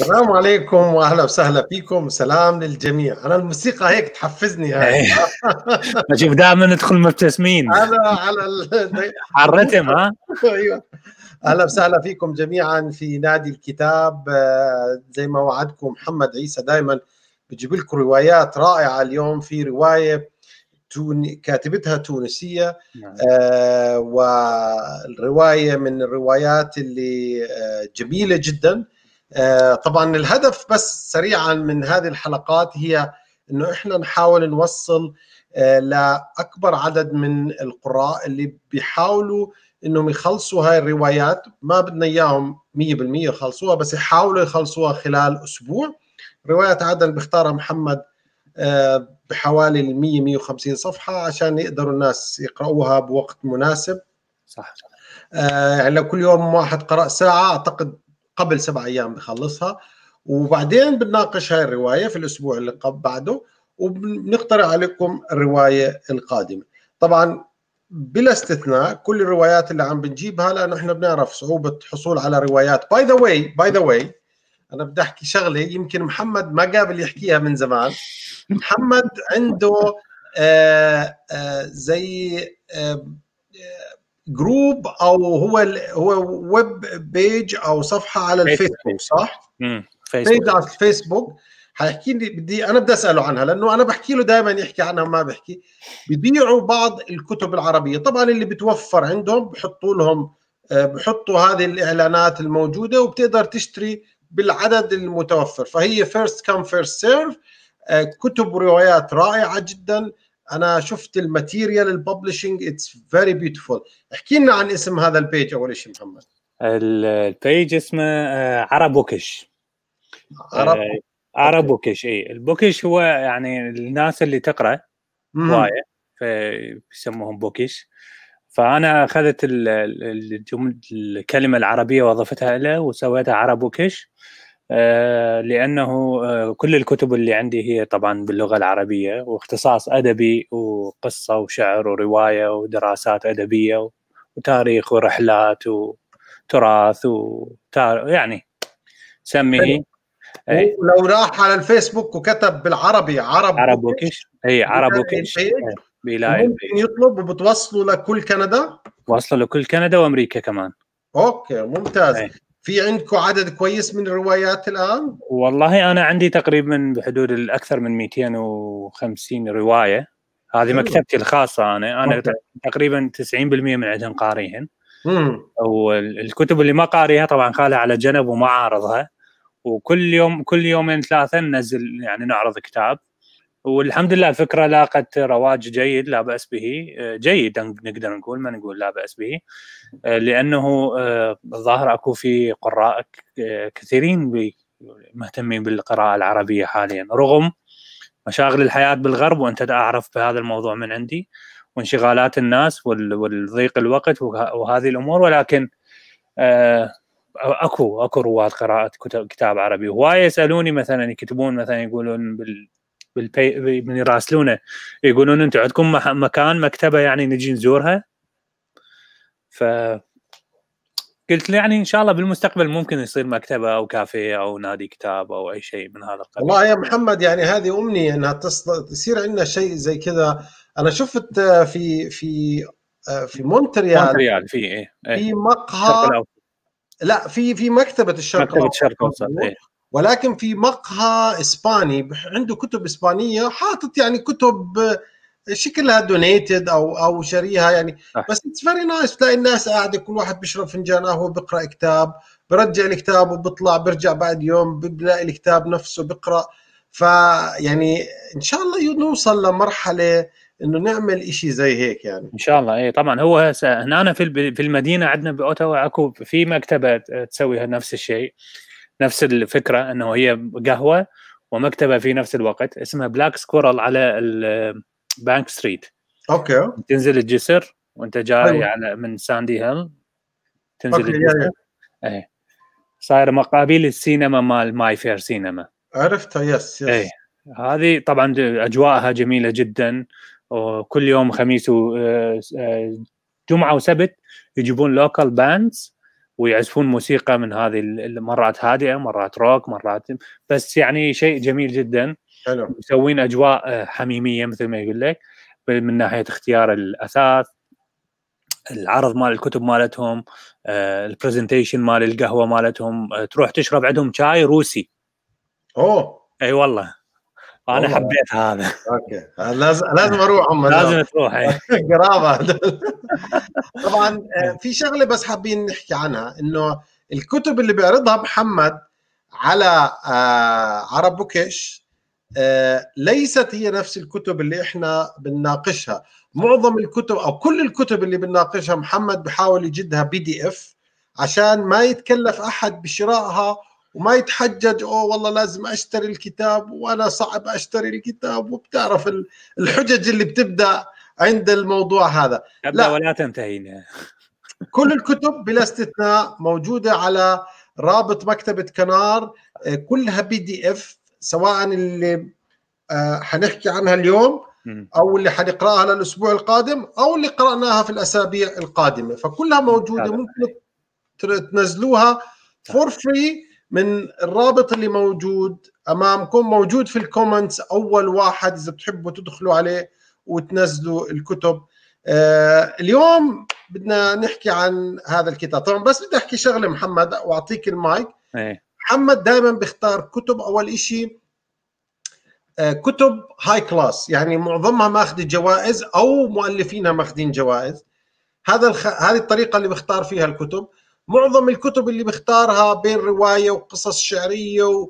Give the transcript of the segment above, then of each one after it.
السلام عليكم واهلا وسهلا فيكم سلام للجميع انا الموسيقى هيك تحفزني هاي يعني. نشوف دائما ندخل مبتسمين على على ال... على الرتم ها ايوه اهلا وسهلا فيكم جميعا في نادي الكتاب آه، زي ما وعدكم محمد عيسى دائما بجيب لكم روايات رائعه اليوم في روايه تون... كاتبتها تونسيه نعم. آه والروايه من الروايات اللي آه، جميله جدا آه، طبعا الهدف بس سريعا من هذه الحلقات هي انه احنا نحاول نوصل آه، لاكبر عدد من القراء اللي بيحاولوا انهم يخلصوا هاي الروايات ما بدنا اياهم 100% يخلصوها بس يحاولوا يخلصوها خلال اسبوع روايات عاده اللي بيختارها محمد آه، بحوالي ال 100 150 صفحه عشان يقدروا الناس يقراوها بوقت مناسب صح يعني لو كل يوم واحد قرأ ساعة أعتقد قبل سبع ايام بخلصها وبعدين بنناقش هاي الروايه في الاسبوع اللي بعده وبنقترح عليكم الروايه القادمه طبعا بلا استثناء كل الروايات اللي عم بنجيبها لانه احنا بنعرف صعوبه الحصول على روايات باي ذا واي باي ذا واي انا بدي احكي شغله يمكن محمد ما قابل يحكيها من زمان محمد عنده آآ آه، آآ آه، زي آآ آه، جروب او هو هو ويب بيج او صفحه على الفيسبوك صح؟ امم بيج على الفيسبوك حيحكي لي بدي انا بدي اساله عنها لانه انا بحكي له دائما يحكي عنها ما بحكي ببيعوا بعض الكتب العربيه طبعا اللي بتوفر عندهم بحطوا لهم آه، بحطوا هذه الاعلانات الموجوده وبتقدر تشتري بالعدد المتوفر فهي فيرست كم فيرست سيرف كتب وروايات رائعه جدا انا شفت الماتيريال الببلشنج اتس فيري بيوتيفول احكي لنا عن اسم هذا البيج اول شيء محمد البيج اسمه آه، عرب وكش آه، عرب عرب وكش اي البوكش هو يعني الناس اللي تقرا هوايه فيسموهم بوكش فانا اخذت الكلمه العربيه واضفتها له وسويتها عرب وكش آه، لانه آه، كل الكتب اللي عندي هي طبعا باللغه العربيه واختصاص ادبي وقصه وشعر وروايه ودراسات ادبيه وتاريخ ورحلات وتراث وتار... يعني سميه لو إيه. راح على الفيسبوك وكتب بالعربي عرب عرب وكش اي عرب وكش إيه، ممكن يطلب وبتوصله لكل كندا وصلوا لكل كندا وامريكا كمان اوكي ممتاز أي. في عندكم عدد كويس من الروايات الان؟ والله انا عندي تقريبا بحدود الاكثر من 250 روايه هذه مكتبتي الخاصه انا انا تقريبا 90% من عندهم قاريهن والكتب اللي ما قاريها طبعا خالها على جنب وما عارضها وكل يوم كل يومين ثلاثه ننزل يعني نعرض كتاب والحمد لله الفكره لاقت رواج جيد لا باس به آه، جيد نقدر نقول ما نقول لا باس به آه، لانه آه، الظاهر اكو في قراء كثيرين مهتمين بالقراءه العربيه حاليا رغم مشاغل الحياه بالغرب وانت اعرف بهذا الموضوع من عندي وانشغالات الناس والضيق الوقت وهذه الامور ولكن اكو اكو رواد قراءه كتاب عربي هواي يسالوني مثلا يكتبون مثلا يقولون بال بالبي يعني من يراسلونه يقولون انتم عندكم مكان مكتبه يعني نجي نزورها ف قلت له يعني ان شاء الله بالمستقبل ممكن يصير مكتبه او كافيه او نادي كتاب او اي شيء من هذا القبيل والله يا محمد يعني هذه امنيه انها تصير عندنا شيء زي كذا انا شفت في في في مونتريال مونتريال في ايه, إيه. في مقهى لا في في مكتبه الشرق مكتبه الشرق الاوسط إيه. ولكن في مقهى اسباني عنده كتب اسبانيه حاطط يعني كتب آه، شكلها دونيتد او او شاريها يعني بس اتس فيري نايس تلاقي الناس قاعده كل واحد بيشرب فنجان قهوه بيقرا كتاب برجع الكتاب وبطلع برجع بعد يوم بلاقي الكتاب نفسه بيقرا فيعني ان شاء الله نوصل لمرحله انه نعمل شيء زي هيك يعني ان شاء الله اي طبعا هو هسه هنا في المدينه عندنا باوتاوا اكو في مكتبات تسوي نفس الشيء نفس الفكره انه هي قهوه ومكتبه في نفس الوقت اسمها بلاك سكورل على البانك ستريت اوكي تنزل الجسر وانت جاي أيوة. على من ساندي هيل تنزل أوكي. الجسر ايه صاير مقابل السينما مال ماي فير سينما عرفتها يس يس ايه هذه طبعا اجواءها جميله جدا وكل يوم خميس وجمعه آه، آه، وسبت يجيبون لوكال باندز ويعزفون موسيقى من هذه مرات هادئه مرات روك مرات بس يعني شيء جميل جدا حلو مسوين اجواء آه، حميميه مثل ما يقول لك من ناحيه اختيار الاثاث العرض مال الكتب مالتهم آه، البرزنتيشن مال القهوه مالتهم آه، تروح تشرب عندهم شاي روسي اوه اي والله فانا أوه. حبيت هذا اوكي لازم لازم اروح هم لازم تروح إيه. قرابه طبعا آه، في شغله بس حابين نحكي عنها انه الكتب اللي بيعرضها محمد على آه، عرب بوكيش آه، ليست هي نفس الكتب اللي احنا بنناقشها معظم الكتب او كل الكتب اللي بنناقشها محمد بحاول يجدها بي دي اف عشان ما يتكلف احد بشرائها وما يتحجج اوه والله لازم اشتري الكتاب وانا صعب اشتري الكتاب وبتعرف الحجج اللي بتبدا عند الموضوع هذا لا ولا تنتهي كل الكتب بلا استثناء موجوده على رابط مكتبه كنار آه، كلها بي دي اف سواء اللي آه، حنحكي عنها اليوم او اللي حنقراها للاسبوع القادم او اللي قراناها في الاسابيع القادمه فكلها موجوده ممكن تنزلوها فور فري طيب. من الرابط اللي موجود امامكم موجود في الكومنتس اول واحد اذا بتحبوا تدخلوا عليه وتنزلوا الكتب آه اليوم بدنا نحكي عن هذا الكتاب طبعا بس بدي احكي شغله محمد واعطيك المايك أيه. محمد دائما بيختار كتب اول شيء آه كتب هاي كلاس يعني معظمها ماخذ جوائز او مؤلفينها ماخذين جوائز هذا الخ... هذه الطريقه اللي بختار فيها الكتب معظم الكتب اللي بختارها بين روايه وقصص شعريه و...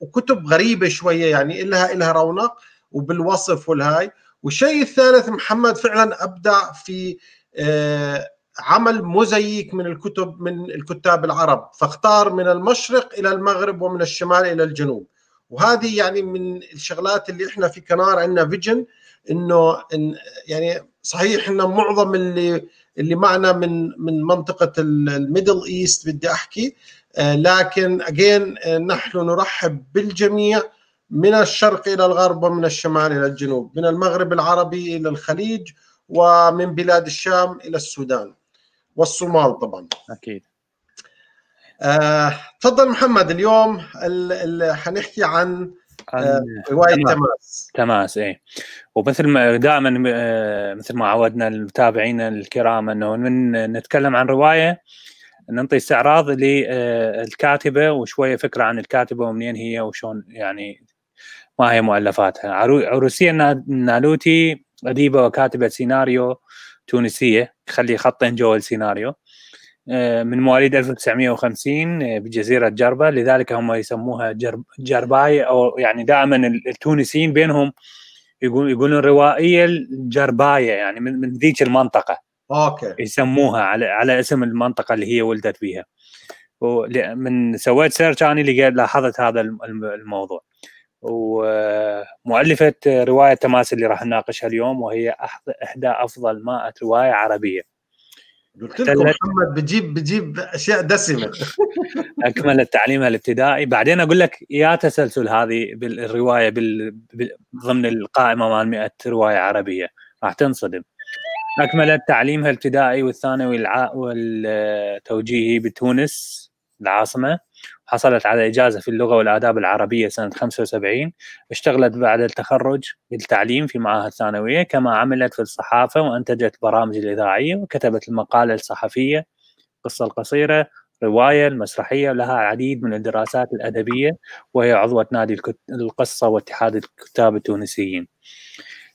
وكتب غريبه شويه يعني الها الها رونق وبالوصف والهاي والشيء الثالث محمد فعلا ابدع في آه، عمل مزيك من الكتب من الكتاب العرب فاختار من المشرق الى المغرب ومن الشمال الى الجنوب وهذه يعني من الشغلات اللي احنا في كنار عندنا فيجن انه يعني صحيح ان معظم اللي اللي معنا من من منطقه الميدل ايست بدي احكي آه، لكن اجين آه، نحن نرحب بالجميع من الشرق الى الغرب ومن الشمال الى الجنوب من المغرب العربي الى الخليج ومن بلاد الشام الى السودان والصومال طبعا اكيد آه، تفضل محمد اليوم حنحكي عن روايه تماس تماس اي ومثل ما دائما آه، مثل ما عودنا المتابعين الكرام انه من نتكلم عن روايه نعطي استعراض للكاتبه آه، وشويه فكره عن الكاتبه ومنين هي وشون يعني ما هي مؤلفاتها عروسيه النالوتي اديبه وكاتبه سيناريو تونسيه خلي خطين جوا السيناريو آه، من مواليد 1950 آه، بجزيره جربه لذلك هم يسموها جرب جرباي او يعني دائما التونسيين بينهم يقول يقولون روائيه الجربايه يعني من من ذيك المنطقه اوكي يسموها على على اسم المنطقه اللي هي ولدت فيها من سويت سيرش انا لقيت لاحظت هذا الموضوع ومؤلفه روايه تماس اللي راح نناقشها اليوم وهي احدى افضل 100 روايه عربيه قلت لكم محمد بجيب بجيب اشياء دسمه اكملت تعليمها الابتدائي بعدين اقول لك يا تسلسل هذه بالروايه بال... بال... ضمن القائمه مال 100 روايه عربيه راح تنصدم اكملت تعليمها الابتدائي والثانوي والع... والتوجيهي بتونس العاصمه حصلت على إجازة في اللغة والآداب العربية سنة 75 اشتغلت بعد التخرج بالتعليم في معاهد ثانوية كما عملت في الصحافة وأنتجت برامج الإذاعية وكتبت المقالة الصحفية القصة القصيرة رواية المسرحية لها العديد من الدراسات الأدبية وهي عضوة نادي القصة واتحاد الكتاب التونسيين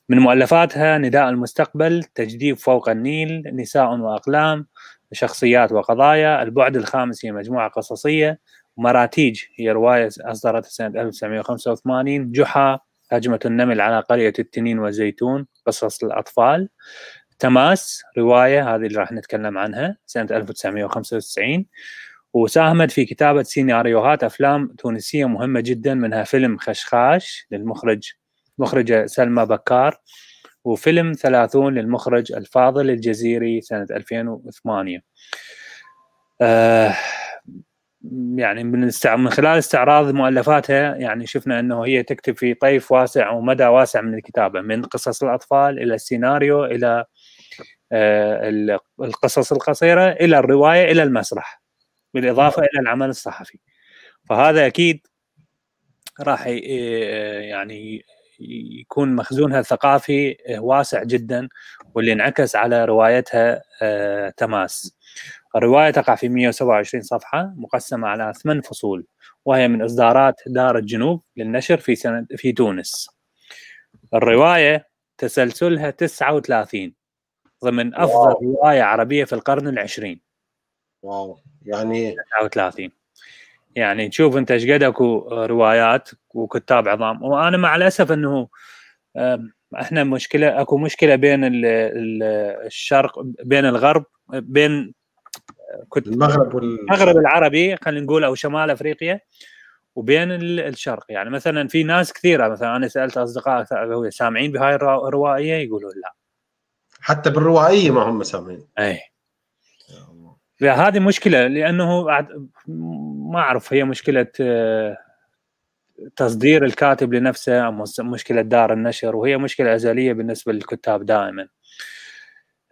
من مؤلفاتها نداء المستقبل تجديد فوق النيل نساء وأقلام شخصيات وقضايا البعد الخامس هي مجموعة قصصية مراتيج هي رواية أصدرتها سنة 1985 جحا هجمة النمل على قرية التنين والزيتون قصص الأطفال تماس رواية هذه اللي راح نتكلم عنها سنة 1995 وساهمت في كتابة سيناريوهات أفلام تونسية مهمة جدا منها فيلم خشخاش للمخرج مخرجة سلمى بكار وفيلم ثلاثون للمخرج الفاضل الجزيري سنة 2008 آه يعني من من خلال استعراض مؤلفاتها يعني شفنا انه هي تكتب في طيف واسع ومدى واسع من الكتابه من قصص الاطفال الى السيناريو الى آه، القصص القصيره الى الروايه الى المسرح بالاضافه الى العمل الصحفي فهذا اكيد راح آه، يعني يكون مخزونها الثقافي آه، واسع جدا واللي انعكس على روايتها تماس الرواية تقع في 127 صفحة مقسمة على ثمان فصول وهي من إصدارات دار الجنوب للنشر في سنة في تونس الرواية تسلسلها 39 ضمن أفضل واو. رواية عربية في القرن العشرين واو يعني 39 يعني تشوف انت ايش قد اكو روايات وكتاب عظام وانا مع الاسف انه احنا مشكله اكو مشكله بين الشرق بين الغرب بين كنت المغرب وال... المغرب العربي خلينا نقول او شمال افريقيا وبين الشرق يعني مثلا في ناس كثيره مثلا انا سالت اصدقاء سامعين بهاي الروائيه يقولوا لا حتى بالروائيه ما هم سامعين اي هذه مشكله لانه ما اعرف هي مشكله آه، تصدير الكاتب لنفسه ام مشكله دار النشر وهي مشكله ازليه بالنسبه للكتاب دائما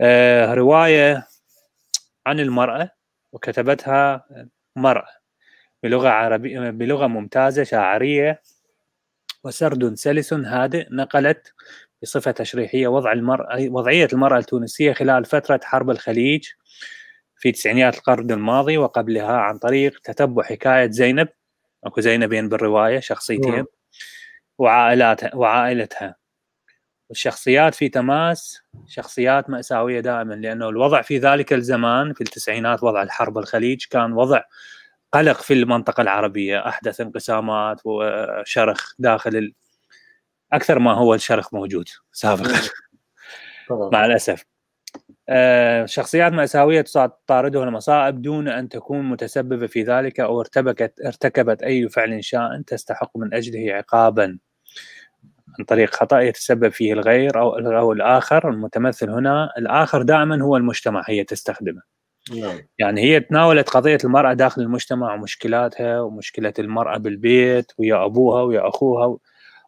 آه، روايه عن المرأة وكتبتها مرأة بلغة عربية بلغة ممتازة شاعرية وسرد سلس هادئ نقلت بصفة تشريحية وضع المرأة وضعية المرأة التونسية خلال فترة حرب الخليج في تسعينيات القرن الماضي وقبلها عن طريق تتبع حكاية زينب اكو زينبين بالرواية شخصيتين نعم. وعائلاتها وعائلتها والشخصيات في تماس شخصيات مأساوية دائما لأنه الوضع في ذلك الزمان في التسعينات وضع الحرب الخليج كان وضع قلق في المنطقة العربية أحدث انقسامات وشرخ داخل ال... أكثر ما هو الشرخ موجود سابقا مع الأسف آه، شخصيات مأساوية تطاردها المصائب دون أن تكون متسببة في ذلك أو ارتبكت ارتكبت أي فعل شائن تستحق من أجله عقابا عن طريق خطأ يتسبب فيه الغير أو أو الآخر المتمثل هنا الآخر دائما هو المجتمع هي تستخدمه نعم. يعني هي تناولت قضية المرأة داخل المجتمع ومشكلاتها ومشكلة المرأة بالبيت ويا أبوها ويا أخوها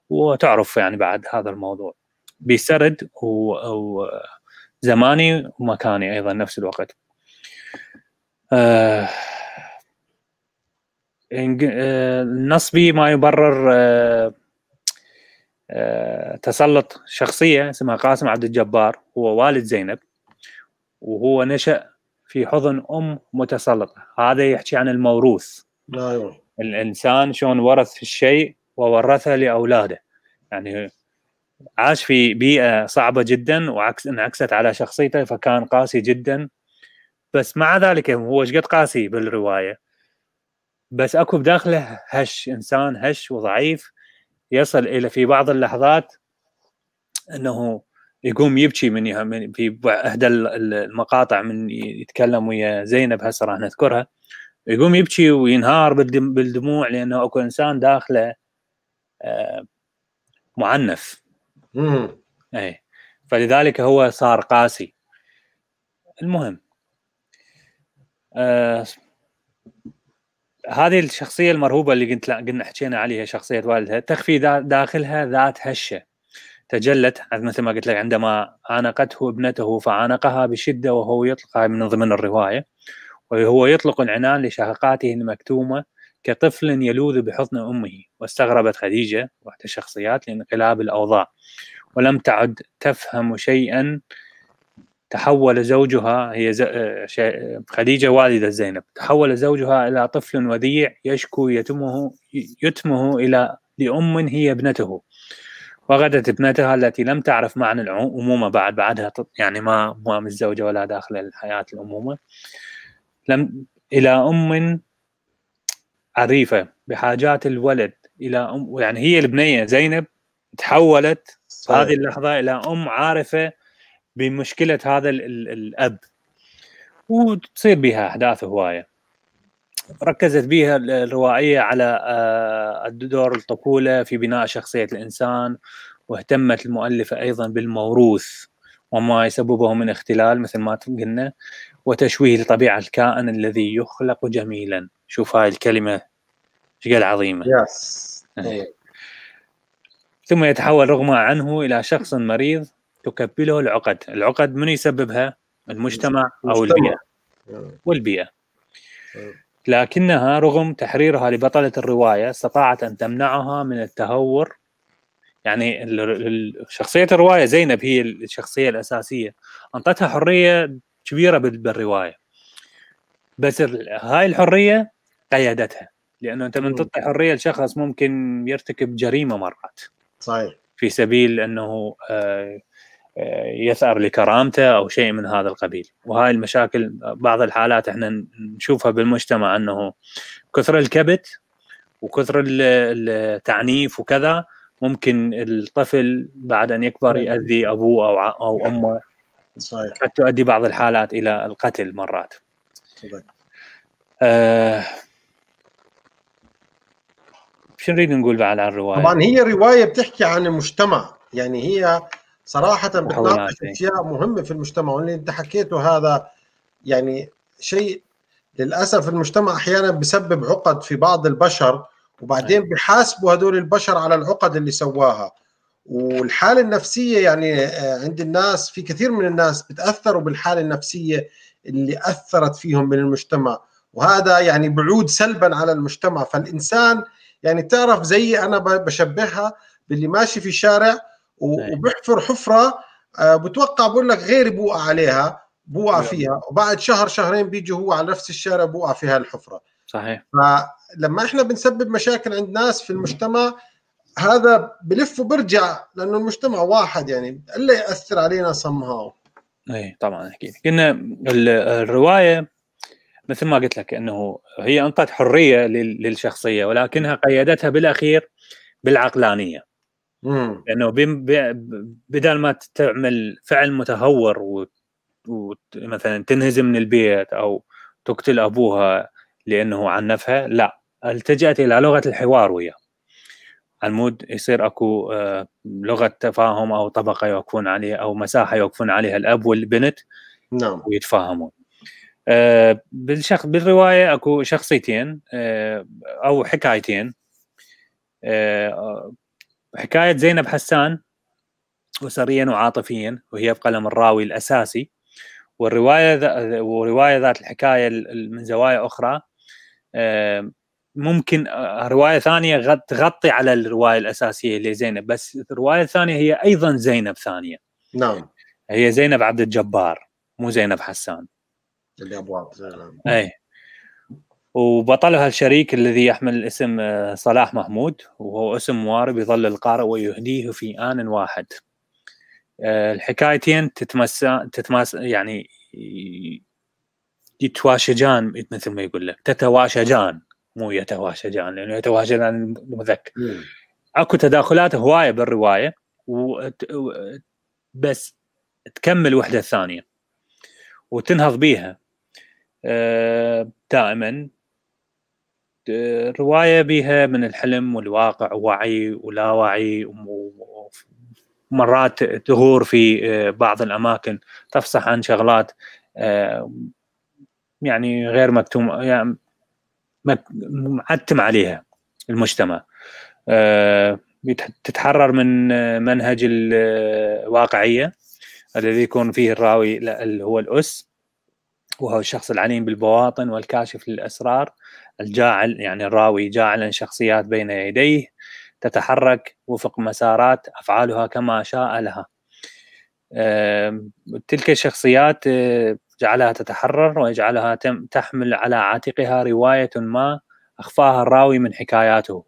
وتعرف يعني بعد هذا الموضوع بسرد وزماني ومكاني أيضا نفس الوقت آه, آه، نصبي ما يبرر آه آه، تسلط شخصيه اسمها قاسم عبد الجبار هو والد زينب وهو نشا في حضن ام متسلطه هذا يحكي عن الموروث ايوه الانسان شلون ورث الشيء وورثه لاولاده يعني عاش في بيئه صعبه جدا وعكس انعكست على شخصيته فكان قاسي جدا بس مع ذلك هو ايش قد قاسي بالروايه بس اكو بداخله هش انسان هش وضعيف يصل الى في بعض اللحظات انه يقوم يبكي من, في احدى المقاطع من يتكلم ويا زينب هسه راح نذكرها يقوم يبكي وينهار بالدموع لانه اكو انسان داخله آه، معنف اي فلذلك هو صار قاسي المهم آه، هذه الشخصيه المرهوبه اللي قلت قلنا حكينا عليها شخصيه والدها تخفي داخلها ذات هشه تجلت مثل ما قلت لك عندما عانقته ابنته فعانقها بشده وهو يطلقها من ضمن الروايه وهو يطلق العنان لشهقاته المكتومه كطفل يلوذ بحضن امه واستغربت خديجه واحدى الشخصيات لانقلاب الاوضاع ولم تعد تفهم شيئا تحول زوجها هي آه، خديجه والده زينب تحول زوجها الى طفل وديع يشكو يتمه يتمه الى لام هي ابنته وغدت ابنتها التي لم تعرف معنى الامومه بعد بعدها يعني ما ما متزوجه ولا داخل الحياه الامومه لم الى ام عريفه بحاجات الولد الى ام يعني هي البنيه زينب تحولت في هذه اللحظه الى ام عارفه بمشكله هذا الـ الـ الاب وتصير بها احداث هوايه ركزت بها الروائيه على آه، دور الطفوله في بناء شخصيه الانسان واهتمت المؤلفه ايضا بالموروث وما يسببه من اختلال مثل ما قلنا وتشويه لطبيعه الكائن الذي يخلق جميلا شوف هاي الكلمه ايش قد عظيمه ثم يتحول رغم عنه الى شخص مريض تكبله العقد العقد من يسببها المجتمع او البيئه آه. والبيئه آه. لكنها رغم تحريرها لبطلة الرواية استطاعت أن تمنعها من التهور يعني شخصية الرواية زينب هي الشخصية الأساسية أنطتها حرية كبيرة بالرواية بس هاي الحرية قيدتها لأنه أنت من تعطي حرية لشخص ممكن يرتكب جريمة مرات صحيح في سبيل أنه آه آه، يثار لكرامته او شيء من هذا القبيل وهاي المشاكل بعض الحالات احنا نشوفها بالمجتمع انه كثر الكبت وكثر التعنيف وكذا ممكن الطفل بعد ان يكبر يؤذي ابوه او او امه صحيح. قد تؤدي بعض الحالات الى القتل مرات صحيح. آه شو نريد نقول بعد عن الروايه؟ طبعا هي روايه بتحكي عن المجتمع يعني هي صراحه بتناقش اشياء مهمه في المجتمع واللي انت حكيته هذا يعني شيء للاسف المجتمع احيانا بسبب عقد في بعض البشر وبعدين أيوة. بحاسبوا هدول البشر على العقد اللي سواها والحاله النفسيه يعني آه، عند الناس في كثير من الناس بتاثروا بالحاله النفسيه اللي اثرت فيهم من المجتمع وهذا يعني بعود سلبا على المجتمع فالانسان يعني تعرف زي انا بشبهها باللي ماشي في شارع إيه. وبيحفر حفره آه، بتوقع بقول لك غيري بوقع عليها بوقع فيها وبعد شهر شهرين بيجي هو على نفس الشارع بوقع في هالحفره صحيح فلما احنا بنسبب مشاكل عند ناس في المجتمع هذا بلف وبرجع لانه المجتمع واحد يعني الا ياثر علينا صمها اي طبعا اكيد كنا الروايه مثل ما قلت لك انه هي انطت حريه للشخصيه ولكنها قيدتها بالاخير بالعقلانيه لانه يعني بدل ما تعمل فعل متهور و... ومثلا تنهزم من البيت او تقتل ابوها لانه عنفها لا التجات الى لغه الحوار وياه المود يصير اكو آه، لغه تفاهم او طبقه يوقفون عليها او مساحه يوقفون عليها الاب والبنت نعم ويتفاهمون آه، بالشخص بالروايه اكو شخصيتين آه، او حكايتين حكاية زينب حسان أسريا وعاطفيا وهي بقلم الراوي الأساسي والرواية ذا ورواية ذات الحكاية من زوايا أخرى ممكن آه، رواية ثانية تغطي على الرواية الأساسية لزينب بس الرواية الثانية هي أيضا زينب ثانية نعم هي زينب عبد الجبار مو زينب حسان الابواب اي وبطلها الشريك الذي يحمل اسم آه، صلاح محمود وهو اسم موارب يظل القارئ ويهديه في آن واحد آه، الحكايتين تتمسا تتمس يعني يتواشجان مثل ما يقول لك تتواشجان مو يتواشجان لانه يتواشجان المذكر اكو تداخلات هوايه بالروايه و... بس تكمل وحده الثانيه وتنهض بيها آه، دائما روايه بيها من الحلم والواقع ووعي ولا وعي ومرات تغور في آه، بعض الاماكن تفصح عن شغلات آه، يعني غير مكتوم يعني معتم عليها المجتمع آه، تتحرر من منهج الواقعيه الذي يكون فيه الراوي اللي هو الاس وهو الشخص العليم بالبواطن والكاشف للأسرار الجاعل يعني الراوي جاعلا شخصيات بين يديه تتحرك وفق مسارات أفعالها كما شاء لها تلك الشخصيات آه، جعلها تتحرر ويجعلها تحمل على عاتقها رواية ما أخفاها الراوي من حكاياته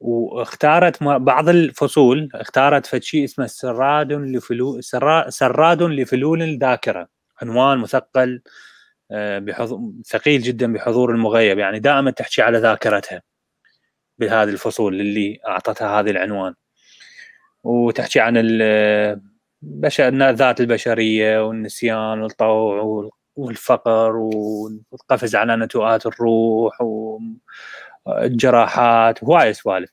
واختارت بعض الفصول اختارت فشي اسمه سراد لفلول سراد لفلول الذاكره عنوان مثقل آه، بحضور ثقيل جدا بحضور المغيب يعني دائما تحكي على ذاكرتها بهذه الفصول اللي اعطتها هذا العنوان وتحكي عن البشر الذات البشريه والنسيان والطوع والفقر والقفز على نتوءات الروح والجراحات هواي سوالف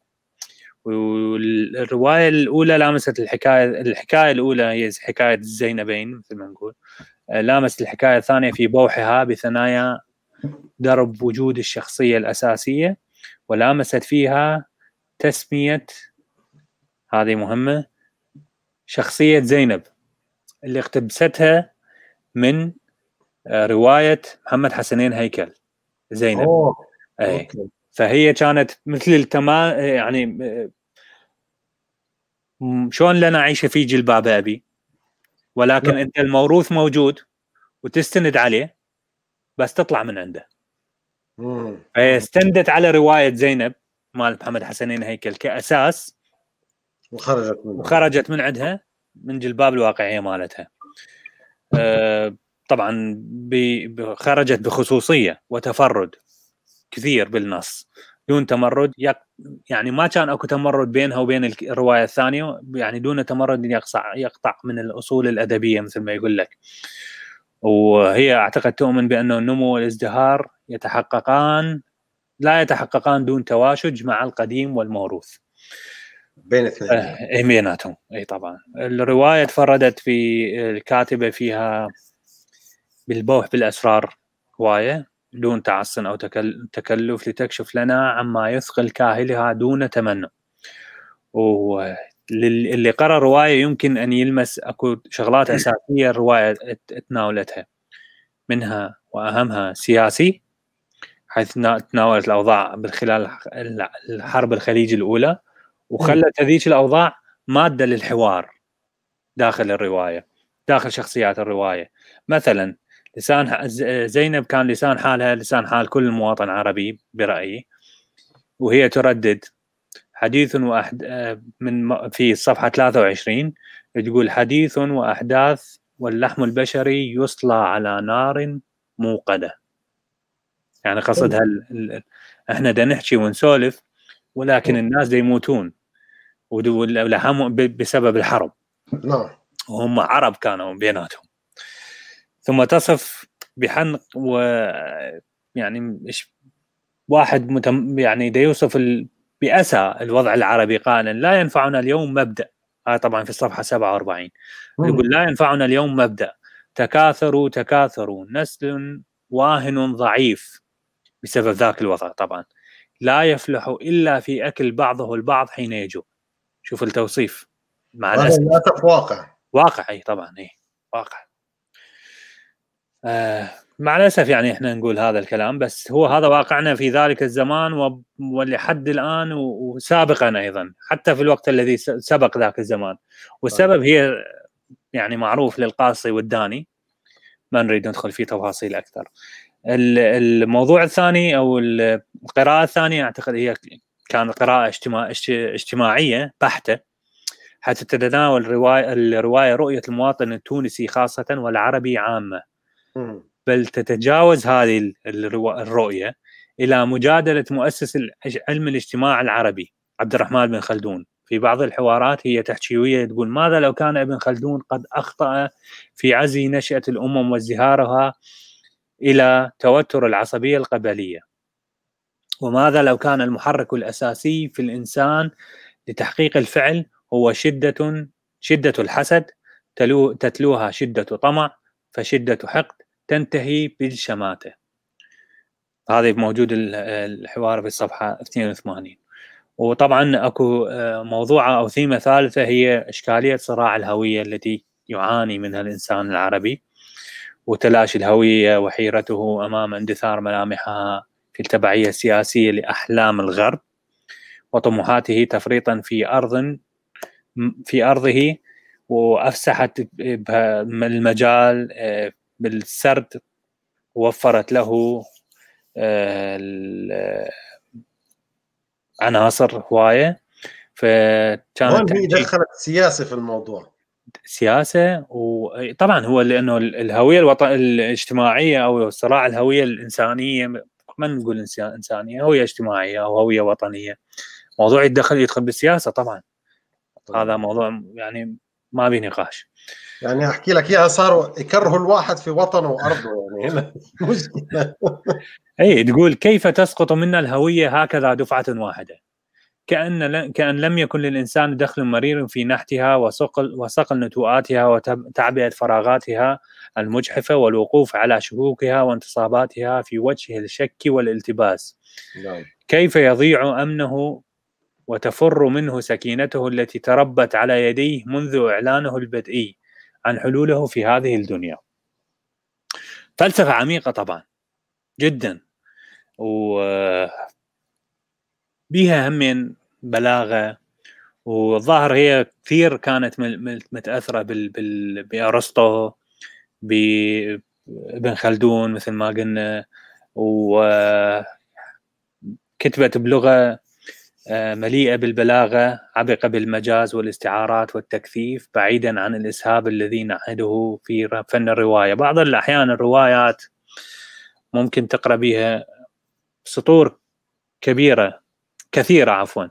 والروايه الاولى لامست الحكايه الحكايه الاولى هي حكايه الزينبين مثل ما نقول لامست الحكايه الثانيه في بوحها بثنايا درب وجود الشخصيه الاساسيه ولامست فيها تسميه هذه مهمه شخصيه زينب اللي اقتبستها من آه، روايه محمد حسنين هيكل زينب أوه. أي. فهي كانت مثل التمام يعني شلون لنا عيشه في جلباب ابي ولكن لا. انت الموروث موجود وتستند عليه بس تطلع من عنده استندت على روايه زينب مال محمد حسنين هيكل كاساس وخرجت منها وخرجت من عندها من جلباب الواقعيه مالتها آه، طبعا خرجت بخصوصيه وتفرد كثير بالنص دون تمرد يعني ما كان اكو تمرد بينها وبين الروايه الثانيه يعني دون تمرد يقطع يقطع من الاصول الادبيه مثل ما يقول لك وهي اعتقد تؤمن بانه النمو والازدهار يتحققان لا يتحققان دون تواشج مع القديم والموروث بين اثنين أه، بيناتهم اي طبعا الروايه تفردت في الكاتبه فيها بالبوح بالاسرار هوايه دون تعصن أو تكلف لتكشف لنا عما يثقل كاهلها دون تمنع وللي قرأ رواية يمكن أن يلمس أكو شغلات أساسية الرواية تناولتها منها وأهمها سياسي حيث تناولت الأوضاع من خلال الحرب الخليج الأولى وخلت هذه الأوضاع مادة للحوار داخل الرواية داخل شخصيات الرواية مثلا لسان زينب كان لسان حالها لسان حال كل مواطن عربي برأيي وهي تردد حديث وأحد من في الصفحة 23 تقول حديث وأحداث واللحم البشري يصلى على نار موقدة يعني قصدها إيه. ال... احنا دا نحكي ونسولف ولكن إيه. الناس دا يموتون ولحمهم بسبب الحرب نعم وهم عرب كانوا بيناتهم ثم تصف بحنق و يعني واحد متم يعني دا يوصف ال... بأسى الوضع العربي قائلا لا ينفعنا اليوم مبدأ هذا طبعا في الصفحة 47 يقول لا ينفعنا اليوم مبدأ تكاثروا تكاثروا نسل واهن ضعيف بسبب ذاك الوضع طبعا لا يفلح إلا في أكل بعضه البعض حين يجوع شوف التوصيف مع الأسف للأسف واقع واقعي طبعا إيه واقع آه، مع الاسف يعني احنا نقول هذا الكلام بس هو هذا واقعنا في ذلك الزمان ولحد الان وسابقا ايضا حتى في الوقت الذي سبق ذاك الزمان والسبب هي يعني معروف للقاصي والداني ما نريد ندخل في تفاصيل اكثر الموضوع الثاني او القراءه الثانيه اعتقد هي كان قراءه اجتماع اجتماعيه بحته حيث تتناول الروايه رؤيه المواطن التونسي خاصه والعربي عامه بل تتجاوز هذه الرؤيه الى مجادله مؤسس علم الاجتماع العربي عبد الرحمن بن خلدون في بعض الحوارات هي تحكي تقول ماذا لو كان ابن خلدون قد اخطا في عزي نشاه الامم وازدهارها الى توتر العصبيه القبليه وماذا لو كان المحرك الاساسي في الانسان لتحقيق الفعل هو شده شده الحسد تتلوها شده طمع فشده حقد تنتهي بالشماتة هذه موجود الحوار في الصفحة 82 وطبعا اكو آه، موضوعة او ثيمة ثالثة هي إشكالية صراع الهوية التي يعاني منها الإنسان العربي وتلاشي الهوية وحيرته أمام اندثار ملامحها في التبعية السياسية لأحلام الغرب وطموحاته تفريطا في أرض في أرضه وأفسحت المجال آه، بالسرد وفرت له آه، عناصر هوايه فكانت هون دخلت سياسه في الموضوع سياسه وطبعا هو لانه الهويه الوط... الاجتماعيه او صراع الهويه الانسانيه ما نقول انسانيه هويه اجتماعيه او هويه وطنيه موضوع يدخل يدخل بالسياسه طبعا هذا موضوع يعني ما في نقاش يعني احكي لك اياها صاروا يكرهوا الواحد في وطنه وارضه يعني مشكله اي تقول كيف تسقط منا الهويه هكذا دفعه واحده كأن كأن لم يكن للإنسان دخل مرير في نحتها وصقل وصقل نتوءاتها وتعبئة فراغاتها المجحفة والوقوف على شكوكها وانتصاباتها في وجه الشك والالتباس. نعم. كيف يضيع أمنه وتفر منه سكينته التي تربت على يديه منذ إعلانه البدئي عن حلوله في هذه الدنيا فلسفة عميقة طبعا جدا و بها همين بلاغة والظاهر هي كثير كانت متأثرة بال... بال... بأرسطو بابن خلدون مثل ما قلنا وكتبت بلغة آه، مليئه بالبلاغه عبقه بالمجاز والاستعارات والتكثيف بعيدا عن الاسهاب الذي نعهده في فن الروايه بعض الاحيان الروايات ممكن تقرا بها سطور كبيره كثيره عفوا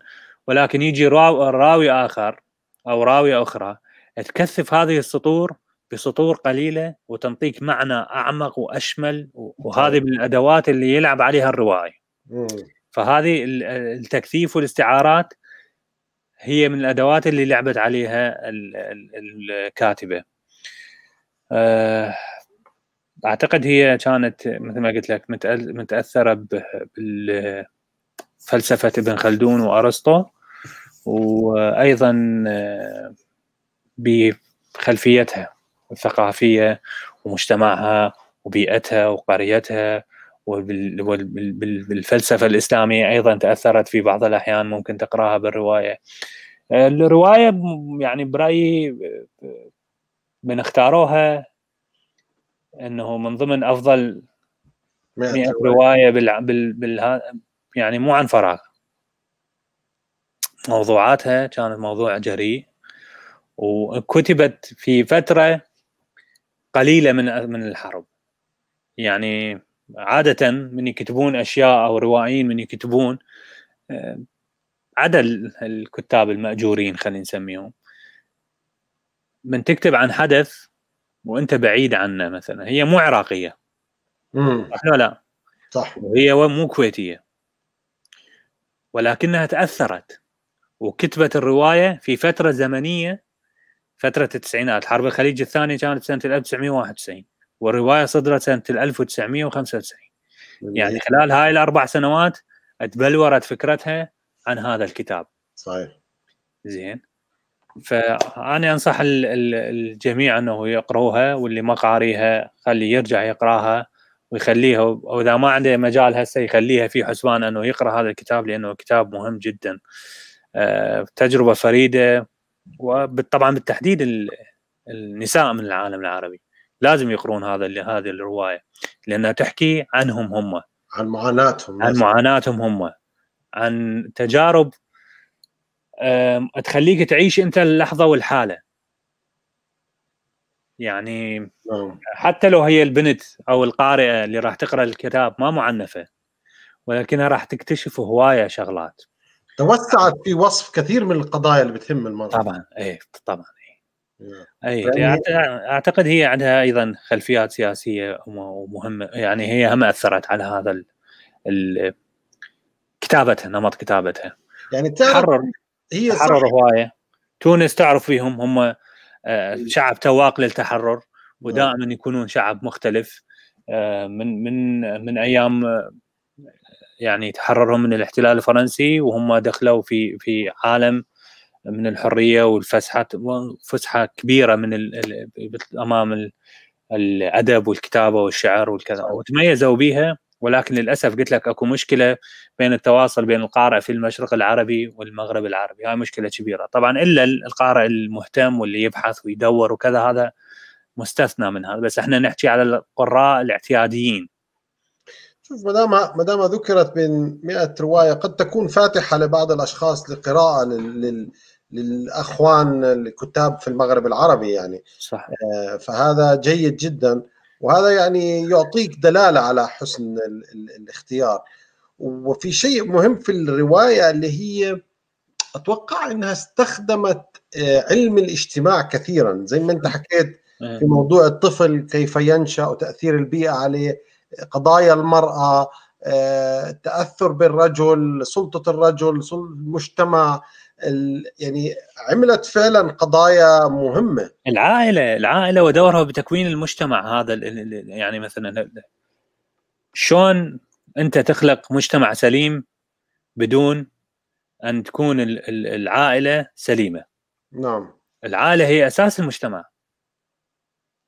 ولكن يجي راوي اخر او راويه اخرى تكثف هذه السطور بسطور قليله وتنطيك معنى اعمق واشمل وهذه من الادوات اللي يلعب عليها الروائي فهذه التكثيف والاستعارات هي من الادوات اللي لعبت عليها الكاتبه آه، اعتقد هي كانت مثل ما قلت لك متاثره بفلسفه ابن خلدون وارسطو وايضا آه، بخلفيتها الثقافيه ومجتمعها وبيئتها وقريتها وبالفلسفة الإسلامية أيضا تأثرت في بعض الأحيان ممكن تقرأها بالرواية آه، الرواية يعني برأيي من اختاروها أنه من ضمن أفضل 100 رواية بال... بال... بال... يعني مو عن فراغ موضوعاتها كانت موضوع جريء وكتبت في فترة قليلة من من الحرب يعني عاده من يكتبون اشياء او روائيين من يكتبون آه، عدا الكتاب الماجورين خلينا نسميهم من تكتب عن حدث وانت بعيد عنه مثلا هي مو عراقيه احنا لا صح وهي مو كويتيه ولكنها تاثرت وكتبت الروايه في فتره زمنيه فتره التسعينات حرب الخليج الثانيه كانت سنه 1991 والروايه صدرت سنه 1995 يعني خلال هاي الاربع سنوات تبلورت فكرتها عن هذا الكتاب صحيح زين فانا انصح الجميع انه يقروها واللي ما قاريها خلي يرجع يقراها ويخليها واذا ما عنده مجال هسه يخليها في حسبان انه يقرا هذا الكتاب لانه كتاب مهم جدا آه، تجربه فريده وطبعا بالتحديد النساء من العالم العربي لازم يقرون هذا اللي هذه الروايه لانها تحكي عنهم هم عن معاناتهم عن معاناتهم هم عن تجارب تخليك تعيش انت اللحظه والحاله يعني نعم. حتى لو هي البنت او القارئه اللي راح تقرا الكتاب ما معنفه ولكنها راح تكتشف هوايه شغلات توسعت في وصف كثير من القضايا اللي بتهم المرأة طبعا ايه طبعا اي يعني يعني اعتقد هي عندها ايضا خلفيات سياسيه ومهمه يعني هي هم اثرت على هذا ال... ال... كتابتها نمط كتابتها يعني تحرر هي تحرر هوايه تونس تعرف فيهم هم آه، شعب تواق للتحرر ودائما نعم. يكونون شعب مختلف آه، من من من ايام آه، يعني تحررهم من الاحتلال الفرنسي وهم دخلوا في في عالم من الحريه والفسحه فسحه كبيره من امام الادب والكتابه والشعر والكذا وتميزوا بها ولكن للاسف قلت لك اكو مشكله بين التواصل بين القارئ في المشرق العربي والمغرب العربي هاي مشكله كبيره طبعا الا القارئ المهتم واللي يبحث ويدور وكذا هذا مستثنى من هذا بس احنا نحكي على القراء الاعتياديين شوف ما دام ما دام ذكرت من 100 روايه قد تكون فاتحه لبعض الاشخاص لقراءه لل... لل... للاخوان الكتاب في المغرب العربي يعني صح آه، فهذا جيد جدا وهذا يعني يعطيك دلاله على حسن الاختيار وفي شيء مهم في الروايه اللي هي اتوقع انها استخدمت آه، علم الاجتماع كثيرا زي ما انت نعم. حكيت نعم. في موضوع الطفل كيف ينشا وتاثير البيئه عليه قضايا المراه التاثر آه، بالرجل سلطه الرجل المجتمع يعني عملت فعلا قضايا مهمه العائله العائله ودورها بتكوين المجتمع هذا يعني مثلا شلون انت تخلق مجتمع سليم بدون ان تكون العائله سليمه نعم العائله هي اساس المجتمع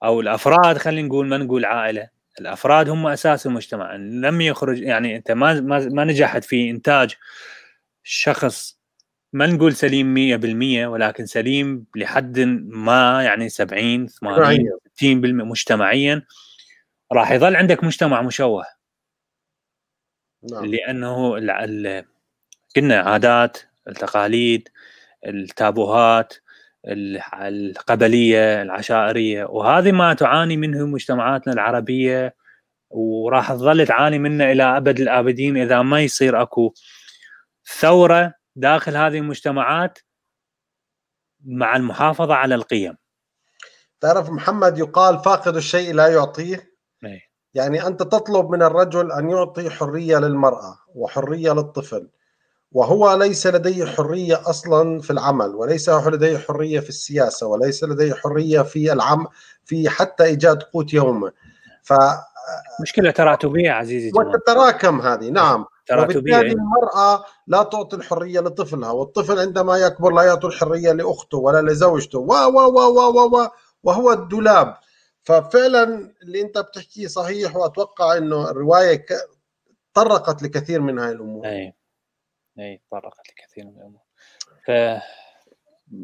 او الافراد خلينا نقول ما نقول عائله الافراد هم اساس المجتمع لم يخرج يعني انت ما ما, ما نجحت في انتاج شخص ما نقول سليم 100% ولكن سليم لحد ما يعني 70 80 60% مجتمعيا راح يظل عندك مجتمع مشوه نعم. لانه قلنا عادات التقاليد التابوهات القبليه العشائريه وهذه ما تعاني منه مجتمعاتنا العربيه وراح تظل تعاني منه الى ابد الابدين اذا ما يصير اكو ثوره داخل هذه المجتمعات مع المحافظه على القيم تعرف محمد يقال فاقد الشيء لا يعطيه أي. يعني انت تطلب من الرجل ان يعطي حريه للمراه وحريه للطفل وهو ليس لديه حريه اصلا في العمل وليس لديه حريه في السياسه وليس لديه حريه في العمل في حتى ايجاد قوت يومه ف مشكله تراتبيه عزيزي وتتراكم هذه نعم ترى وبالتالي تبيعي. المرأة لا تعطي الحرية لطفلها والطفل عندما يكبر لا يعطي الحرية لأخته ولا لزوجته و و و و و وهو الدولاب ففعلا اللي انت بتحكيه صحيح واتوقع انه الروايه ك... طرقت لكثير من هاي الامور اي اي طرقت لكثير من الامور ف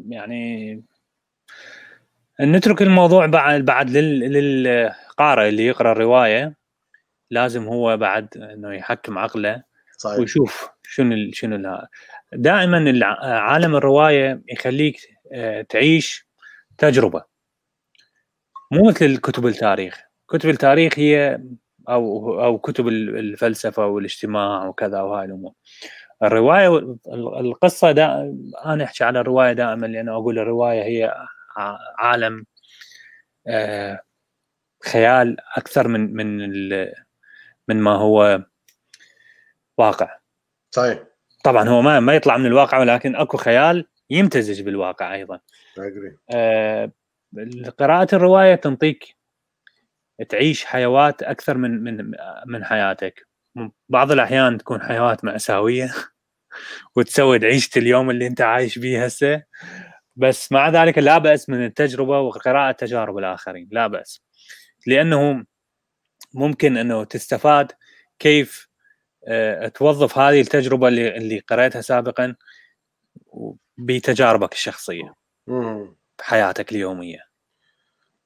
يعني نترك الموضوع بعد بعد لل... للقارئ اللي يقرا الروايه لازم هو بعد انه يحكم عقله صحيح. ويشوف شنو شنو دائما عالم الروايه يخليك آه، تعيش تجربه مو مثل الكتب التاريخ كتب التاريخ هي او او كتب الفلسفه والاجتماع وكذا وهاي الامور الروايه القصه دا انا احكي على الروايه دائما لان اقول الروايه هي عالم آه، خيال اكثر من من من ما هو واقع صحيح طبعا هو ما ما يطلع من الواقع ولكن اكو خيال يمتزج بالواقع ايضا آه قراءة الرواية تنطيك تعيش حيوات اكثر من من من حياتك بعض الاحيان تكون حيوات مأساوية وتسود عيشة اليوم اللي انت عايش بيه هسه بس مع ذلك لا بأس من التجربة وقراءة تجارب الآخرين لا بأس لأنه ممكن أنه تستفاد كيف آه، توظف هذه التجربه اللي اللي قريتها سابقا بتجاربك الشخصيه بحياتك اليوميه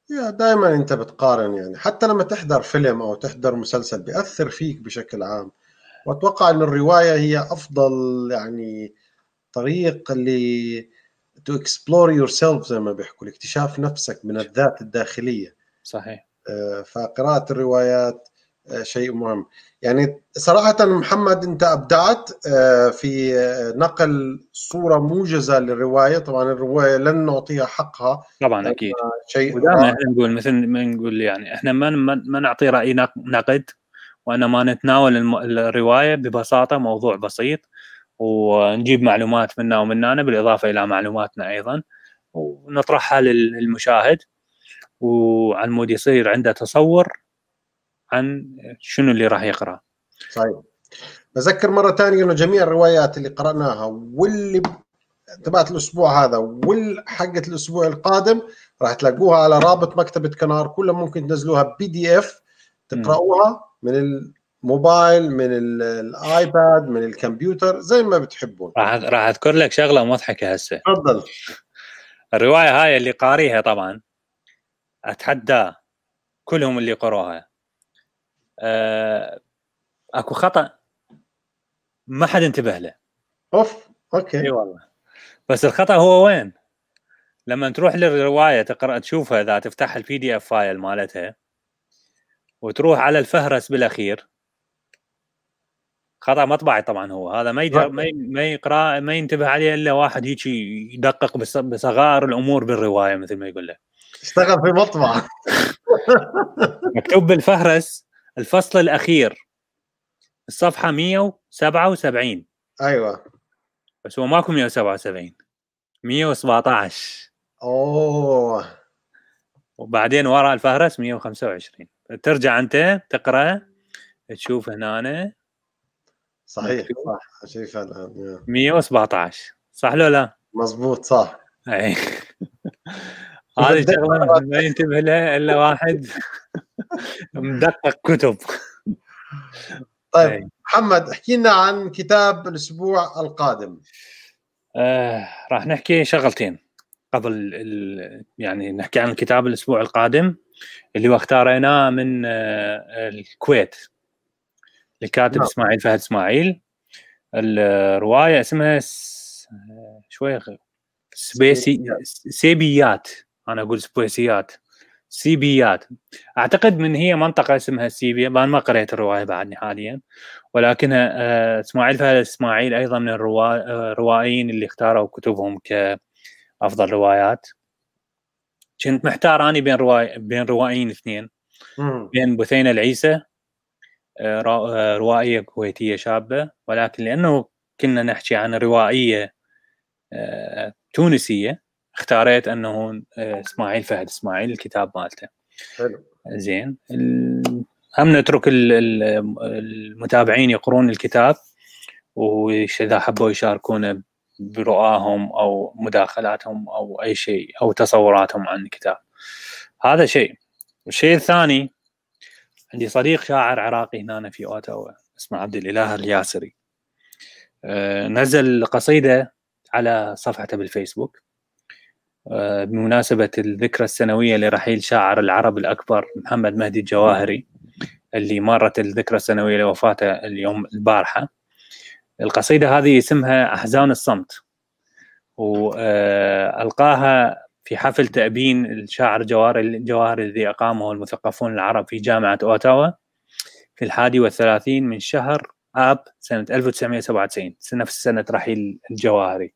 يا دائما انت بتقارن يعني حتى لما تحضر فيلم او تحضر مسلسل بياثر فيك بشكل عام واتوقع ان الروايه هي افضل يعني طريق اللي تو اكسبلور يور سيلف زي ما بيحكوا لاكتشاف نفسك من الذات الداخليه صحيح آه، فقراءه الروايات آه، شيء مهم يعني صراحة محمد أنت أبدعت آه، في آه، نقل صورة موجزة للرواية طبعا الرواية لن نعطيها حقها طبعا أكيد شيء ودائما نقول مثل ما نقول يعني احنا ما ما نعطي رأي نقد وأنا ما نتناول الرواية ببساطة موضوع بسيط ونجيب معلومات منا ومننا أنا بالإضافة إلى معلوماتنا أيضا ونطرحها للمشاهد وعلى المود يصير عنده تصور عن شنو اللي راح يقرأ صحيح طيب. بذكر مرة ثانية أنه جميع الروايات اللي قرأناها واللي تبعت الأسبوع هذا والحقة الأسبوع القادم راح تلاقوها على رابط مكتبة كنار كلها ممكن تنزلوها بي دي اف تقرأوها من ال موبايل من الايباد من الكمبيوتر زي ما بتحبون راح راح اذكر لك شغله مضحكه هسه تفضل الروايه هاي اللي قاريها طبعا اتحدى كلهم اللي قروها آه، اكو خطا ما حد انتبه له اوف اوكي اي والله بس الخطا هو وين؟ لما تروح للروايه تقرا تشوفها اذا تفتح البي دي اف فايل مالتها وتروح على الفهرس بالاخير خطا مطبعي طبعا هو هذا ما يدر... ما ما يقرا ما ينتبه عليه الا واحد هيك يدقق بصغار الامور بالروايه مثل ما يقول لك اشتغل في مطبع مكتوب بالفهرس الفصل الاخير الصفحه 177 ايوه بس هو ماكو 177 117 اوه وبعدين وراء الفهرس 125 ترجع انت تقرا تشوف هنا صحيح صح شايف الان 117 صح لو لا؟ مضبوط صح هذه شغله ما ينتبه لها الا واحد مدقق كتب طيب،, طيب محمد احكي لنا عن كتاب الاسبوع القادم آه، راح نحكي شغلتين قبل ال... يعني نحكي عن الكتاب الاسبوع القادم اللي هو اختاريناه من آه الكويت الكاتب نعم. اسماعيل فهد اسماعيل الروايه اسمها س... آه، شوي سبيسي سيبيات انا اقول سبيسيات سيبيات اعتقد من هي منطقه اسمها سيبيا انا ما قريت الروايه بعدني حاليا ولكن آه، اسماعيل فهد اسماعيل ايضا من الروائيين اللي اختاروا كتبهم كافضل روايات كنت محتار اني بين رواي بين روائيين اثنين بين بثينه العيسى آه، آه، روائيه كويتيه شابه ولكن لانه كنا نحكي عن روائيه تونسيه اختاريت انه آه، اسماعيل فهد اسماعيل الكتاب مالته حلو زين هم نترك المتابعين يقرون الكتاب واذا حبوا يشاركونه برؤاهم او مداخلاتهم او اي شيء او تصوراتهم عن الكتاب هذا شيء الشيء الثاني عندي صديق شاعر عراقي هنا في اوتاوا اسمه عبد الاله الياسري آه، نزل قصيده على صفحته بالفيسبوك آه، بمناسبة الذكرى السنوية لرحيل شاعر العرب الأكبر محمد مهدي الجواهري اللي مرت الذكرى السنوية لوفاته اليوم البارحة القصيدة هذه اسمها أحزان الصمت وألقاها آه، في حفل تأبين الشاعر جواهري الذي أقامه المثقفون العرب في جامعة أوتاوا في الحادي والثلاثين من شهر آب سنة 1997 نفس سنة رحيل الجواهري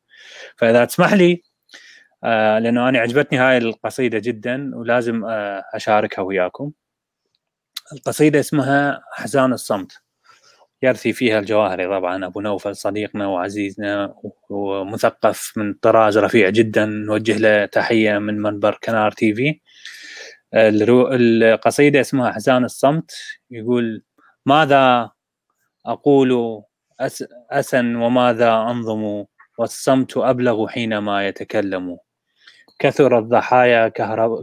فإذا تسمح لي آه، لانه انا عجبتني هاي القصيده جدا ولازم آه، اشاركها وياكم القصيده اسمها احزان الصمت يرثي فيها الجواهري طبعا ابو نوفل صديقنا وعزيزنا ومثقف من طراز رفيع جدا نوجه له تحيه من منبر كنار تي في القصيده اسمها احزان الصمت يقول ماذا اقول اسا وماذا انظم والصمت ابلغ حينما يتكلم كثر الضحايا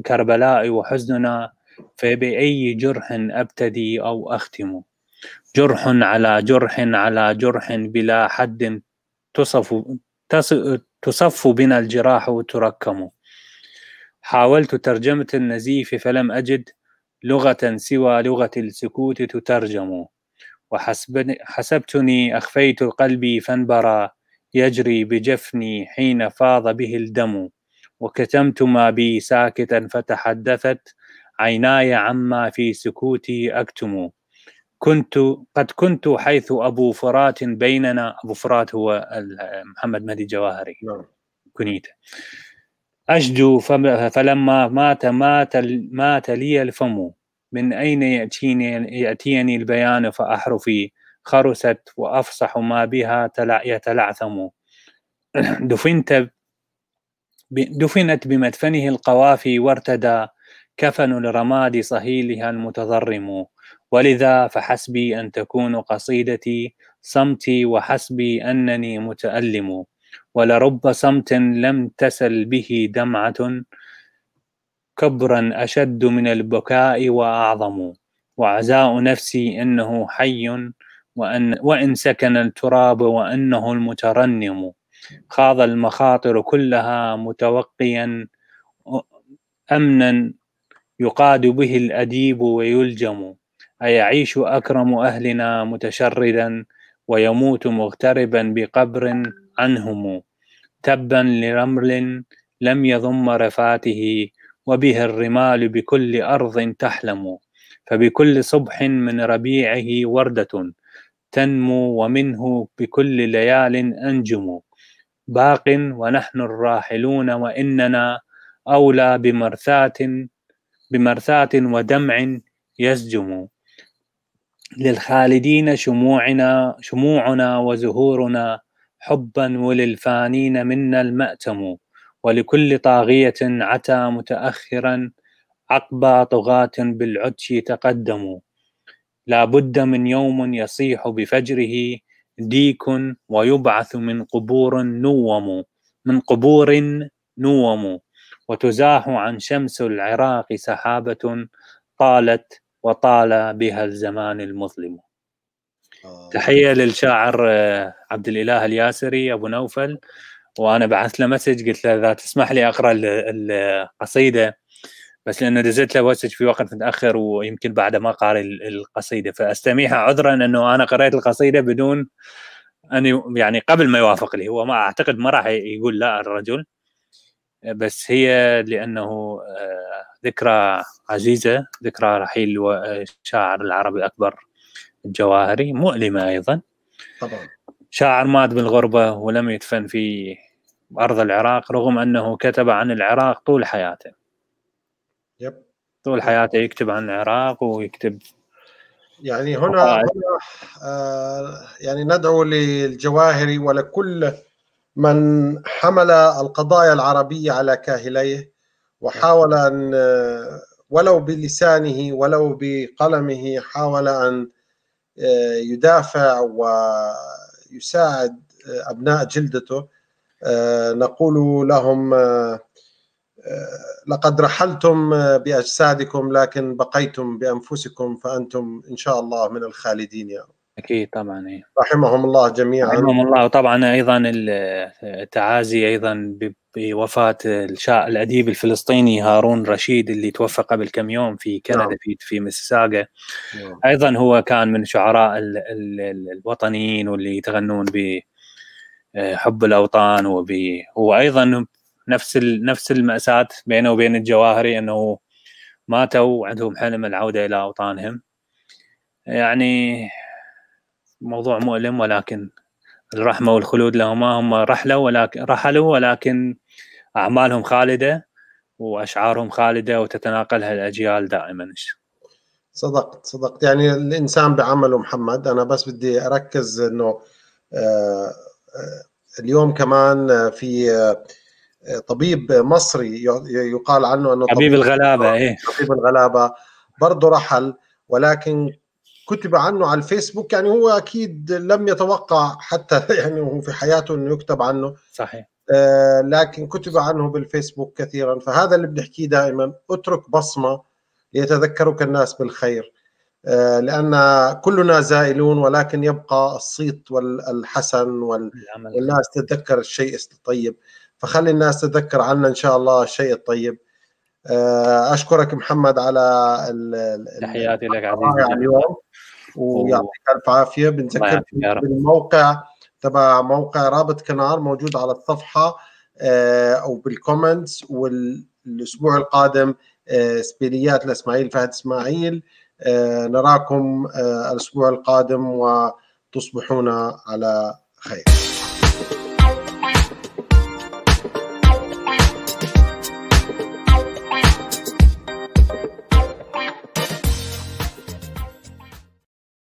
كربلائي وحزننا فبأي جرح أبتدي أو أختم جرح على جرح على جرح بلا حد تصف تصف بنا الجراح وتركم حاولت ترجمة النزيف فلم أجد لغة سوى لغة السكوت تترجم وحسبتني أخفيت قلبي فانبرى يجري بجفني حين فاض به الدم وكتمت ما بي ساكتا فتحدثت عيناي عما في سكوتي أكتم كنت قد كنت حيث أبو فرات بيننا أبو فرات هو محمد مهدي جواهري نعم. كنيته أجدو فلما مات مات مات لي الفم من أين يأتيني يأتيني البيان فأحرفي خرست وأفصح ما بها يتلعثم دفنت دفنت بمدفنه القوافي وارتدى كفن لرماد صهيلها المتضرم ولذا فحسبي أن تكون قصيدتي صمتي وحسبي أنني متألم ولرب صمت لم تسل به دمعة كبرا أشد من البكاء وأعظم وعزاء نفسي أنه حي وأن, وإن سكن التراب وأنه المترنم خاض المخاطر كلها متوقيا امنا يقاد به الاديب ويلجم ايعيش اكرم اهلنا متشردا ويموت مغتربا بقبر عنهم تبا لرمل لم يضم رفاته وبه الرمال بكل ارض تحلم فبكل صبح من ربيعه ورده تنمو ومنه بكل ليال انجم باق ونحن الراحلون وإننا أولى بمرثات بمرثاة ودمع يسجم للخالدين شموعنا شموعنا وزهورنا حبا وللفانين منا المأتم ولكل طاغية عتى متأخرا عقبى طغاة بالعتش تقدموا لا بد من يوم يصيح بفجره ديك ويبعث من قبور نوم من قبور نوم وتزاح عن شمس العراق سحابة طالت وطال بها الزمان المظلم آه. تحية للشاعر آه، عبد الإله الياسري أبو نوفل وأنا بعثت له مسج قلت له إذا تسمح لي أقرأ القصيدة بس لانه دزيت له مسج في وقت متاخر ويمكن بعد ما قاري القصيده فاستميها عذرا انه انا قريت القصيده بدون ان يعني قبل ما يوافق لي هو ما اعتقد ما راح يقول لا الرجل بس هي لانه آه، ذكرى عزيزه ذكرى رحيل الشاعر آه، العربي الاكبر الجواهري مؤلمه ايضا طبعا شاعر مات بالغربه ولم يدفن في ارض العراق رغم انه كتب عن العراق طول حياته يب طول حياته يكتب عن العراق ويكتب يعني هنا, هنا آه، يعني ندعو للجواهري ولكل من حمل القضايا العربية على كاهليه وحاول أن آه، ولو بلسانه ولو بقلمه حاول أن آه، يدافع ويساعد أبناء جلدته نقول لهم لقد رحلتم باجسادكم لكن بقيتم بانفسكم فانتم ان شاء الله من الخالدين يا رب. اكيد طبعا إيه. رحمهم الله جميعا رحمهم الله وطبعا ايضا التعازي ايضا بوفاه الاديب الفلسطيني هارون رشيد اللي توفى قبل كم يوم في كندا نعم. في في نعم. ايضا هو كان من شعراء الوطنيين واللي يتغنون ب حب الاوطان وب وايضا نفس نفس المأساة بينه وبين الجواهري انه ماتوا وعندهم حلم العودة الى اوطانهم يعني موضوع مؤلم ولكن الرحمة والخلود لهما هم رحلوا ولكن رحلوا ولكن اعمالهم خالدة واشعارهم خالدة وتتناقلها الاجيال دائما صدقت صدقت يعني الانسان بعمله محمد انا بس بدي اركز انه آه، آه، اليوم كمان في آه، طبيب مصري يقال عنه انه طبيب الغلابه ايه طبيب الغلابه برضه رحل ولكن كتب عنه على الفيسبوك يعني هو اكيد لم يتوقع حتى يعني هو في حياته انه يكتب عنه صحيح آه لكن كتب عنه بالفيسبوك كثيرا فهذا اللي بنحكيه دائما اترك بصمه ليتذكرك الناس بالخير آه لان كلنا زائلون ولكن يبقى الصيت والحسن والناس تتذكر الشيء الطيب فخلي الناس تتذكر عنا ان شاء الله الشيء الطيب آه، اشكرك محمد على تحياتي لك عزيزي اليوم ويعطيك الف عافيه بنذكر بالموقع تبع موقع رابط كنار موجود على الصفحه آه، او بالكومنتس والاسبوع القادم آه، سبيليات لاسماعيل فهد اسماعيل نراكم الاسبوع القادم وتصبحون على خير